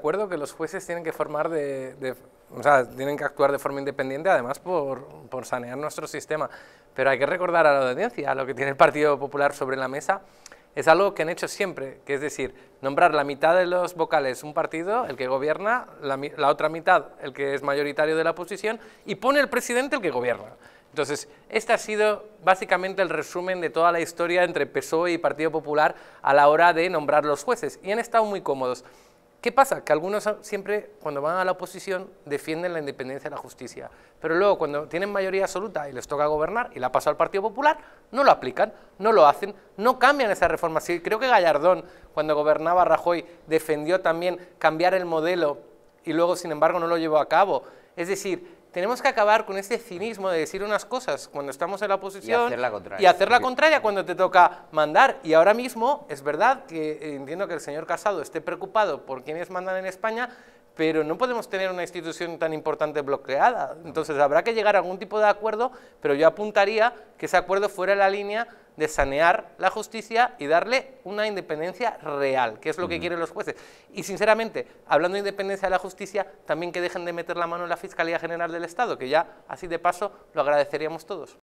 Acuerdo que los jueces tienen que formar de, o sea, tienen que actuar de forma independiente, además por, por, sanear nuestro sistema. Pero hay que recordar a la audiencia lo que tiene el Partido Popular sobre la mesa. Es algo que han hecho siempre, que es decir, nombrar la mitad de los vocales un partido, el que gobierna, la, la otra mitad el que es mayoritario de la oposición, y pone el presidente el que gobierna. Entonces, este ha sido básicamente el resumen de toda la historia entre PSOE y Partido Popular a la hora de nombrar los jueces, y han estado muy cómodos. ¿Qué pasa? Que algunos siempre, cuando van a la oposición, defienden la independencia de la justicia, pero luego cuando tienen mayoría absoluta y les toca gobernar y la pasó al Partido Popular, no lo aplican, no lo hacen, no cambian esa reforma. Sí, creo que Gallardón, cuando gobernaba Rajoy, defendió también cambiar el modelo y luego, sin embargo, no lo llevó a cabo. Es decir, tenemos que acabar con este cinismo de decir unas cosas cuando estamos en la oposición y hacer la contraria, y hacer la contraria cuando te toca mandar. Y ahora mismo es verdad que entiendo que el señor Casado esté preocupado por quienes mandan en España, pero no podemos tener una institución tan importante bloqueada. Entonces habrá que llegar a algún tipo de acuerdo, pero yo apuntaría que ese acuerdo fuera la línea de sanear la justicia y darle una independencia real, que es lo que quieren los jueces. Y sinceramente, hablando de independencia de la justicia, también que dejen de meter la mano en la Fiscalía General del Estado, que ya así de paso lo agradeceríamos todos.